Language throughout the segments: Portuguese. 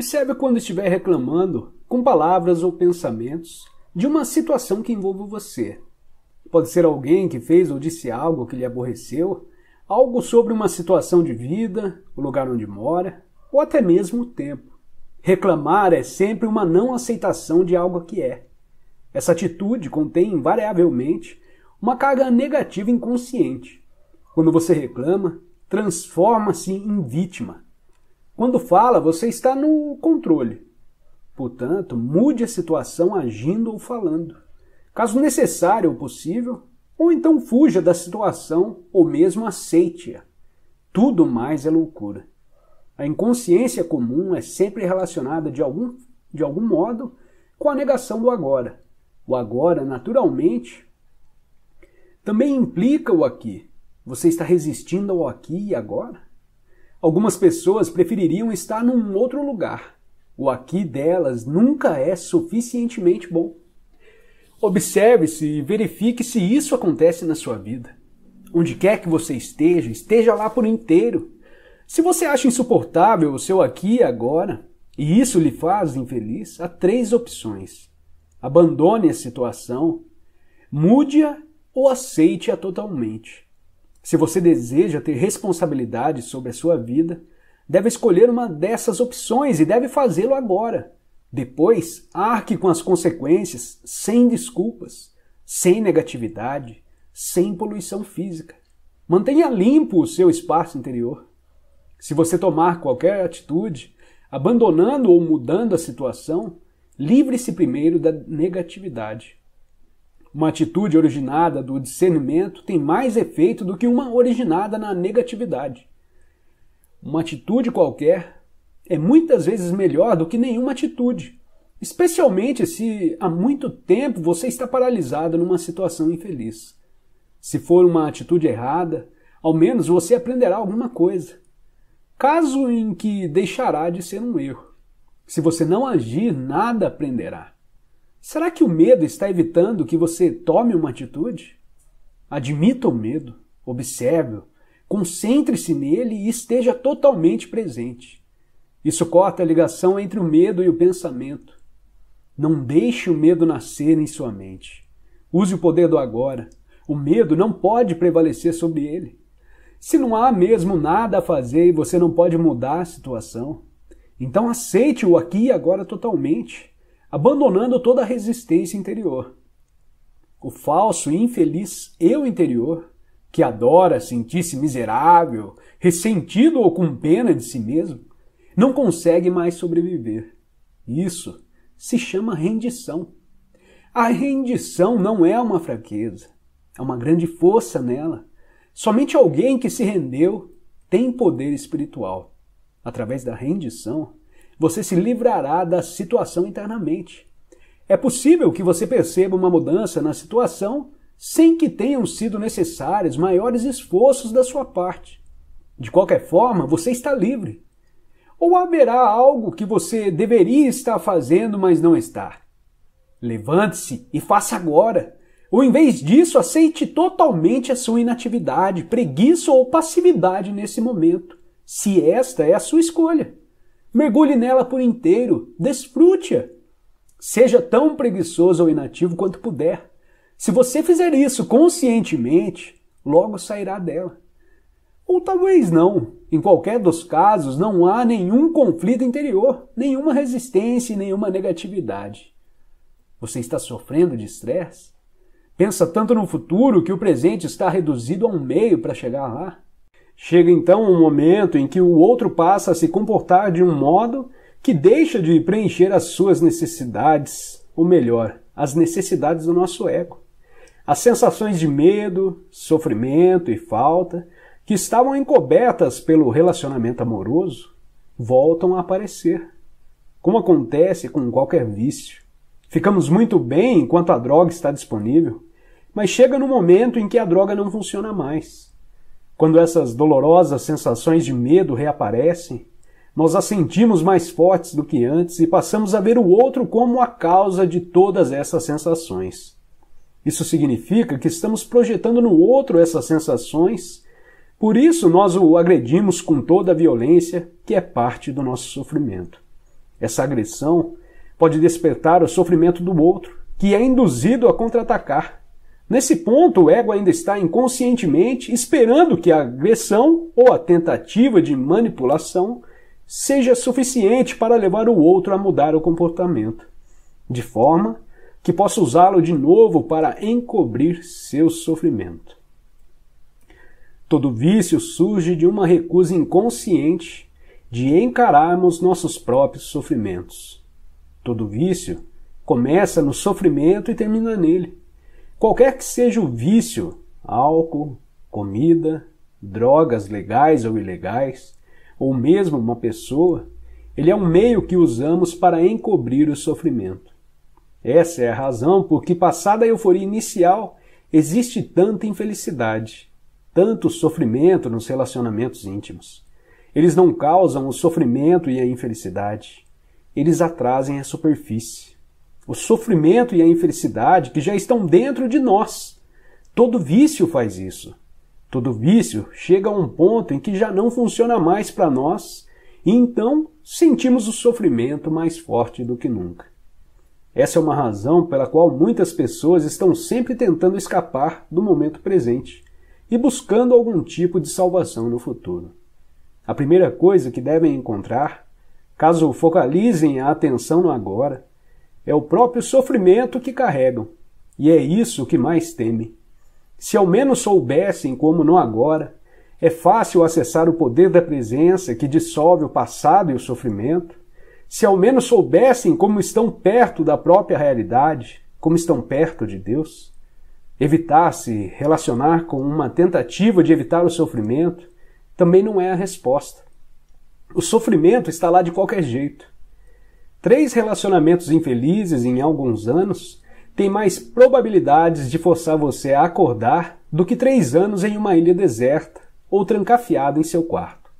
Observe quando estiver reclamando, com palavras ou pensamentos, de uma situação que envolve você. Pode ser alguém que fez ou disse algo que lhe aborreceu, algo sobre uma situação de vida, o lugar onde mora, ou até mesmo o tempo. Reclamar é sempre uma não aceitação de algo que é. Essa atitude contém, invariavelmente, uma carga negativa inconsciente. Quando você reclama, transforma-se em vítima quando fala, você está no controle. Portanto, mude a situação agindo ou falando. Caso necessário ou possível, ou então fuja da situação ou mesmo aceite-a. Tudo mais é loucura. A inconsciência comum é sempre relacionada de algum, de algum modo com a negação do agora. O agora, naturalmente, também implica o aqui. Você está resistindo ao aqui e agora? Algumas pessoas prefeririam estar num outro lugar. O aqui delas nunca é suficientemente bom. Observe-se e verifique se isso acontece na sua vida. Onde quer que você esteja, esteja lá por inteiro. Se você acha insuportável o seu aqui e agora, e isso lhe faz infeliz, há três opções. Abandone a situação, mude-a ou aceite-a totalmente. Se você deseja ter responsabilidade sobre a sua vida, deve escolher uma dessas opções e deve fazê-lo agora. Depois, arque com as consequências sem desculpas, sem negatividade, sem poluição física. Mantenha limpo o seu espaço interior. Se você tomar qualquer atitude, abandonando ou mudando a situação, livre-se primeiro da negatividade. Uma atitude originada do discernimento tem mais efeito do que uma originada na negatividade. Uma atitude qualquer é muitas vezes melhor do que nenhuma atitude, especialmente se há muito tempo você está paralisado numa situação infeliz. Se for uma atitude errada, ao menos você aprenderá alguma coisa. Caso em que deixará de ser um erro. Se você não agir, nada aprenderá. Será que o medo está evitando que você tome uma atitude? Admita o medo, observe-o, concentre-se nele e esteja totalmente presente. Isso corta a ligação entre o medo e o pensamento. Não deixe o medo nascer em sua mente. Use o poder do agora. O medo não pode prevalecer sobre ele. Se não há mesmo nada a fazer e você não pode mudar a situação, então aceite o aqui e agora totalmente abandonando toda a resistência interior. O falso e infeliz eu interior, que adora sentir-se miserável, ressentido ou com pena de si mesmo, não consegue mais sobreviver. Isso se chama rendição. A rendição não é uma fraqueza, é uma grande força nela. Somente alguém que se rendeu tem poder espiritual. Através da rendição, você se livrará da situação internamente. É possível que você perceba uma mudança na situação sem que tenham sido necessários maiores esforços da sua parte. De qualquer forma, você está livre. Ou haverá algo que você deveria estar fazendo, mas não está. Levante-se e faça agora. Ou em vez disso, aceite totalmente a sua inatividade, preguiça ou passividade nesse momento, se esta é a sua escolha. Mergulhe nela por inteiro, desfrute-a. Seja tão preguiçoso ou inativo quanto puder. Se você fizer isso conscientemente, logo sairá dela. Ou talvez não. Em qualquer dos casos, não há nenhum conflito interior, nenhuma resistência e nenhuma negatividade. Você está sofrendo de estresse? Pensa tanto no futuro que o presente está reduzido a um meio para chegar lá? Chega então um momento em que o outro passa a se comportar de um modo que deixa de preencher as suas necessidades, ou melhor, as necessidades do nosso ego. As sensações de medo, sofrimento e falta, que estavam encobertas pelo relacionamento amoroso, voltam a aparecer. Como acontece com qualquer vício. Ficamos muito bem enquanto a droga está disponível, mas chega no momento em que a droga não funciona mais quando essas dolorosas sensações de medo reaparecem, nós as sentimos mais fortes do que antes e passamos a ver o outro como a causa de todas essas sensações. Isso significa que estamos projetando no outro essas sensações, por isso nós o agredimos com toda a violência que é parte do nosso sofrimento. Essa agressão pode despertar o sofrimento do outro, que é induzido a contra-atacar. Nesse ponto, o ego ainda está inconscientemente esperando que a agressão ou a tentativa de manipulação seja suficiente para levar o outro a mudar o comportamento, de forma que possa usá-lo de novo para encobrir seu sofrimento. Todo vício surge de uma recusa inconsciente de encararmos nossos próprios sofrimentos. Todo vício começa no sofrimento e termina nele. Qualquer que seja o vício, álcool, comida, drogas legais ou ilegais, ou mesmo uma pessoa, ele é um meio que usamos para encobrir o sofrimento. Essa é a razão por que, passada a euforia inicial, existe tanta infelicidade, tanto sofrimento nos relacionamentos íntimos. Eles não causam o sofrimento e a infelicidade, eles atrasem a superfície o sofrimento e a infelicidade que já estão dentro de nós. Todo vício faz isso. Todo vício chega a um ponto em que já não funciona mais para nós e então sentimos o sofrimento mais forte do que nunca. Essa é uma razão pela qual muitas pessoas estão sempre tentando escapar do momento presente e buscando algum tipo de salvação no futuro. A primeira coisa que devem encontrar, caso focalizem a atenção no agora, é o próprio sofrimento que carregam. E é isso que mais temem. Se ao menos soubessem como não agora, é fácil acessar o poder da presença que dissolve o passado e o sofrimento. Se ao menos soubessem como estão perto da própria realidade, como estão perto de Deus, evitar se relacionar com uma tentativa de evitar o sofrimento também não é a resposta. O sofrimento está lá de qualquer jeito. Três relacionamentos infelizes em alguns anos têm mais probabilidades de forçar você a acordar do que três anos em uma ilha deserta ou trancafiado em seu quarto.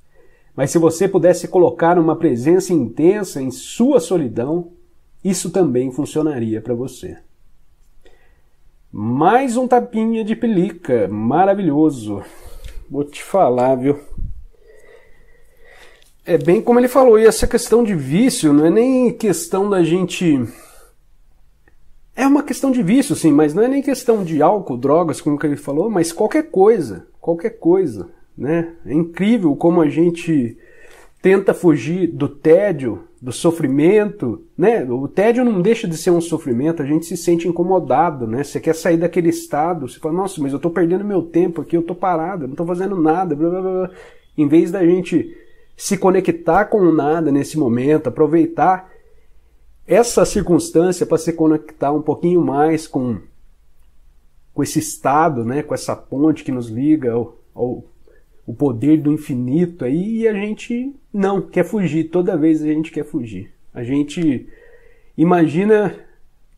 Mas se você pudesse colocar uma presença intensa em sua solidão, isso também funcionaria para você. Mais um tapinha de pelica, maravilhoso. Vou te falar, viu? é bem como ele falou, e essa questão de vício não é nem questão da gente. É uma questão de vício, sim, mas não é nem questão de álcool, drogas, como que ele falou, mas qualquer coisa, qualquer coisa, né? É incrível como a gente tenta fugir do tédio, do sofrimento, né? O tédio não deixa de ser um sofrimento, a gente se sente incomodado, né? Você quer sair daquele estado, você fala, nossa, mas eu estou perdendo meu tempo aqui, eu estou parado, eu não estou fazendo nada, blá, blá, blá. Em vez da gente se conectar com o nada nesse momento, aproveitar essa circunstância para se conectar um pouquinho mais com, com esse estado, né, com essa ponte que nos liga ao, ao o poder do infinito aí e a gente não quer fugir, toda vez a gente quer fugir. A gente imagina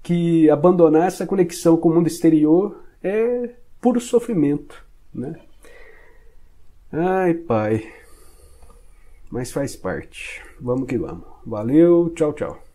que abandonar essa conexão com o mundo exterior é puro sofrimento, né? Ai, pai. Mas faz parte. Vamos que vamos. Valeu, tchau, tchau.